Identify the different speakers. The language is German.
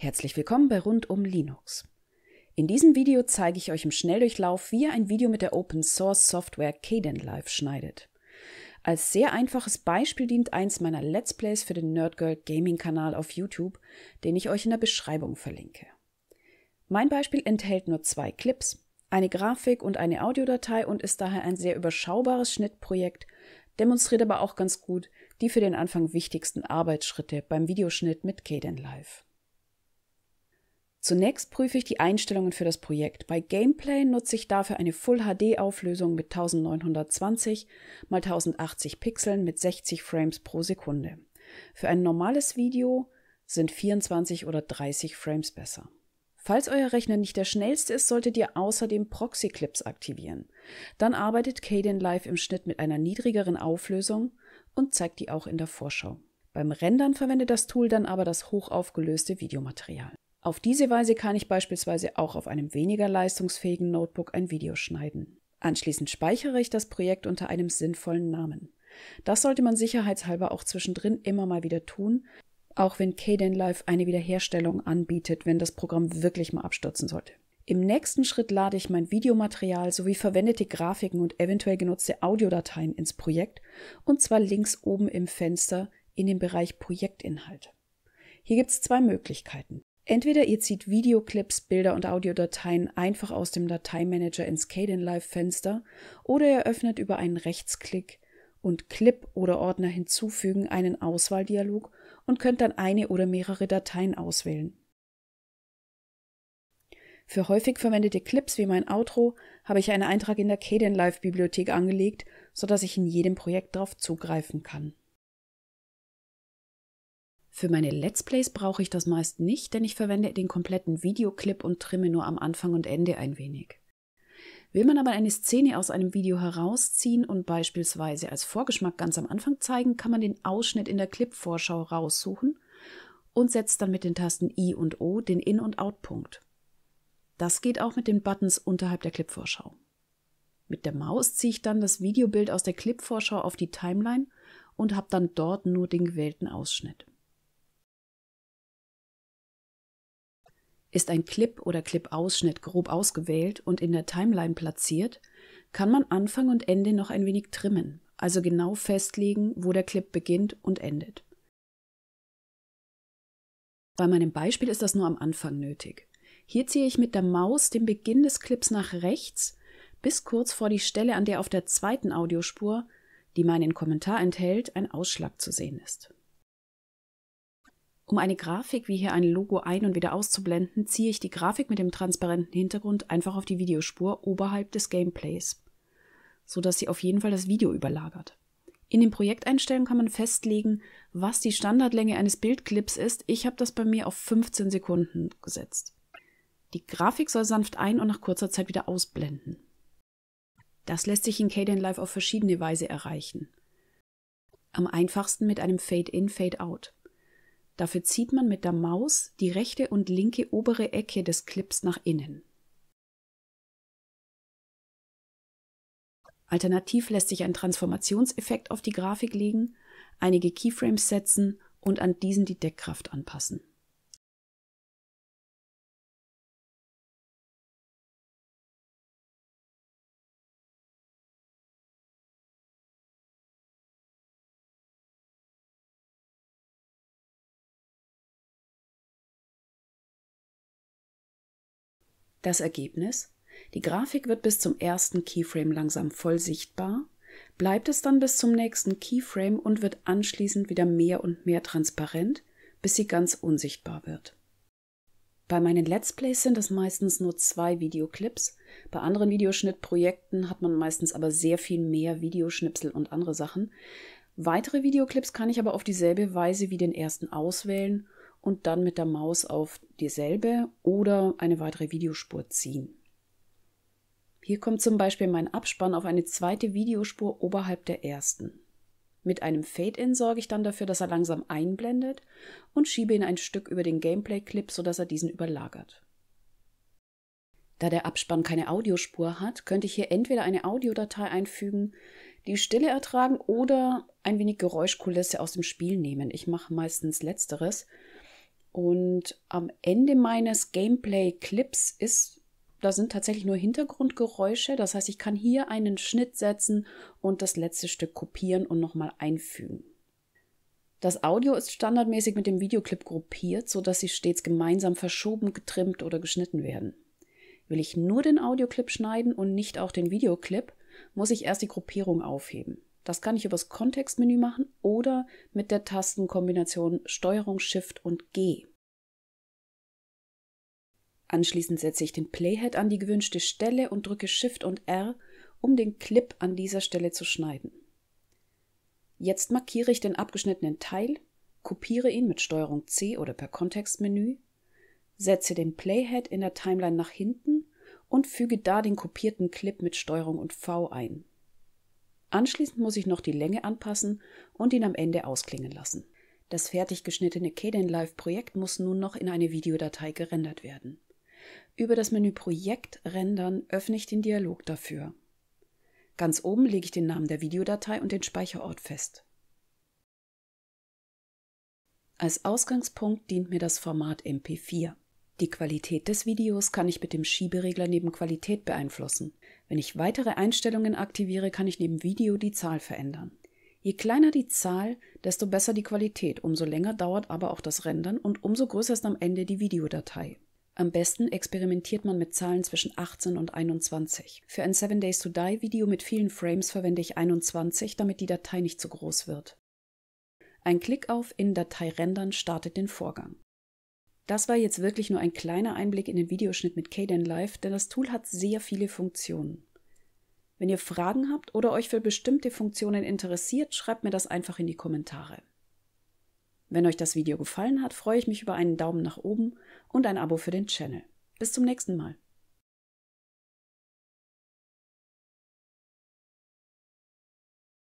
Speaker 1: Herzlich willkommen bei Rund um Linux. In diesem Video zeige ich euch im Schnelldurchlauf, wie ihr ein Video mit der Open Source Software Kdenlive schneidet. Als sehr einfaches Beispiel dient eins meiner Let's Plays für den Nerdgirl Gaming Kanal auf YouTube, den ich euch in der Beschreibung verlinke. Mein Beispiel enthält nur zwei Clips, eine Grafik und eine Audiodatei und ist daher ein sehr überschaubares Schnittprojekt, demonstriert aber auch ganz gut die für den Anfang wichtigsten Arbeitsschritte beim Videoschnitt mit Live. Zunächst prüfe ich die Einstellungen für das Projekt. Bei Gameplay nutze ich dafür eine Full HD Auflösung mit 1920 x 1080 Pixeln mit 60 Frames pro Sekunde. Für ein normales Video sind 24 oder 30 Frames besser. Falls euer Rechner nicht der schnellste ist, solltet ihr außerdem Proxy-Clips aktivieren. Dann arbeitet Caden Live im Schnitt mit einer niedrigeren Auflösung und zeigt die auch in der Vorschau. Beim Rendern verwendet das Tool dann aber das hochaufgelöste Videomaterial. Auf diese Weise kann ich beispielsweise auch auf einem weniger leistungsfähigen Notebook ein Video schneiden. Anschließend speichere ich das Projekt unter einem sinnvollen Namen. Das sollte man sicherheitshalber auch zwischendrin immer mal wieder tun, auch wenn Kdenlive eine Wiederherstellung anbietet, wenn das Programm wirklich mal abstürzen sollte. Im nächsten Schritt lade ich mein Videomaterial sowie verwendete Grafiken und eventuell genutzte Audiodateien ins Projekt und zwar links oben im Fenster in den Bereich Projektinhalt. Hier gibt es zwei Möglichkeiten. Entweder ihr zieht Videoclips, Bilder und Audiodateien einfach aus dem Dateimanager ins Kdenlive-Fenster oder ihr öffnet über einen Rechtsklick und Clip oder Ordner hinzufügen einen Auswahldialog und könnt dann eine oder mehrere Dateien auswählen. Für häufig verwendete Clips wie mein Outro habe ich einen Eintrag in der Kdenlive-Bibliothek angelegt, sodass ich in jedem Projekt darauf zugreifen kann. Für meine Let's Plays brauche ich das meist nicht, denn ich verwende den kompletten Videoclip und trimme nur am Anfang und Ende ein wenig. Will man aber eine Szene aus einem Video herausziehen und beispielsweise als Vorgeschmack ganz am Anfang zeigen, kann man den Ausschnitt in der Clip-Vorschau raussuchen und setzt dann mit den Tasten I und O den In- und Out-Punkt. Das geht auch mit den Buttons unterhalb der Clip-Vorschau. Mit der Maus ziehe ich dann das Videobild aus der Clip-Vorschau auf die Timeline und habe dann dort nur den gewählten Ausschnitt. Ist ein Clip oder Clip-Ausschnitt grob ausgewählt und in der Timeline platziert, kann man Anfang und Ende noch ein wenig trimmen, also genau festlegen, wo der Clip beginnt und endet. Bei meinem Beispiel ist das nur am Anfang nötig. Hier ziehe ich mit der Maus den Beginn des Clips nach rechts bis kurz vor die Stelle, an der auf der zweiten Audiospur, die meinen Kommentar enthält, ein Ausschlag zu sehen ist. Um eine Grafik wie hier ein Logo ein- und wieder auszublenden, ziehe ich die Grafik mit dem transparenten Hintergrund einfach auf die Videospur oberhalb des Gameplays, sodass sie auf jeden Fall das Video überlagert. In den Projekteinstellungen kann man festlegen, was die Standardlänge eines Bildclips ist. Ich habe das bei mir auf 15 Sekunden gesetzt. Die Grafik soll sanft ein- und nach kurzer Zeit wieder ausblenden. Das lässt sich in Kden Live auf verschiedene Weise erreichen. Am einfachsten mit einem Fade-in, Fade-out. Dafür zieht man mit der Maus die rechte und linke obere Ecke des Clips nach innen. Alternativ lässt sich ein Transformationseffekt auf die Grafik legen, einige Keyframes setzen und an diesen die Deckkraft anpassen Das Ergebnis? Die Grafik wird bis zum ersten Keyframe langsam voll sichtbar, bleibt es dann bis zum nächsten Keyframe und wird anschließend wieder mehr und mehr transparent, bis sie ganz unsichtbar wird. Bei meinen Let's Plays sind es meistens nur zwei Videoclips. Bei anderen Videoschnittprojekten hat man meistens aber sehr viel mehr Videoschnipsel und andere Sachen. Weitere Videoclips kann ich aber auf dieselbe Weise wie den ersten auswählen und dann mit der Maus auf dieselbe oder eine weitere Videospur ziehen. Hier kommt zum Beispiel mein Abspann auf eine zweite Videospur oberhalb der ersten. Mit einem Fade-In sorge ich dann dafür, dass er langsam einblendet und schiebe ihn ein Stück über den Gameplay-Clip, sodass er diesen überlagert. Da der Abspann keine Audiospur hat, könnte ich hier entweder eine Audiodatei einfügen, die Stille ertragen oder ein wenig Geräuschkulisse aus dem Spiel nehmen. Ich mache meistens letzteres, und am Ende meines Gameplay-Clips ist, da sind tatsächlich nur Hintergrundgeräusche. Das heißt, ich kann hier einen Schnitt setzen und das letzte Stück kopieren und nochmal einfügen. Das Audio ist standardmäßig mit dem Videoclip gruppiert, sodass sie stets gemeinsam verschoben, getrimmt oder geschnitten werden. Will ich nur den Audioclip schneiden und nicht auch den Videoclip, muss ich erst die Gruppierung aufheben. Das kann ich übers Kontextmenü machen oder mit der Tastenkombination Steuerung Shift und G. Anschließend setze ich den Playhead an die gewünschte Stelle und drücke Shift und R, um den Clip an dieser Stelle zu schneiden. Jetzt markiere ich den abgeschnittenen Teil, kopiere ihn mit Steuerung C oder per Kontextmenü, setze den Playhead in der Timeline nach hinten und füge da den kopierten Clip mit Steuerung und V ein. Anschließend muss ich noch die Länge anpassen und ihn am Ende ausklingen lassen. Das fertig geschnittene Kden Live Projekt muss nun noch in eine Videodatei gerendert werden. Über das Menü Projekt rendern öffne ich den Dialog dafür. Ganz oben lege ich den Namen der Videodatei und den Speicherort fest. Als Ausgangspunkt dient mir das Format MP4. Die Qualität des Videos kann ich mit dem Schieberegler neben Qualität beeinflussen. Wenn ich weitere Einstellungen aktiviere, kann ich neben Video die Zahl verändern. Je kleiner die Zahl, desto besser die Qualität, umso länger dauert aber auch das Rendern und umso größer ist am Ende die Videodatei. Am besten experimentiert man mit Zahlen zwischen 18 und 21. Für ein 7 Days to Die Video mit vielen Frames verwende ich 21, damit die Datei nicht zu groß wird. Ein Klick auf In Datei rendern startet den Vorgang. Das war jetzt wirklich nur ein kleiner Einblick in den Videoschnitt mit Kden Live, denn das Tool hat sehr viele Funktionen. Wenn ihr Fragen habt oder euch für bestimmte Funktionen interessiert, schreibt mir das einfach in die Kommentare. Wenn euch das Video gefallen hat, freue ich mich über einen Daumen nach oben und ein Abo für den Channel. Bis zum nächsten Mal.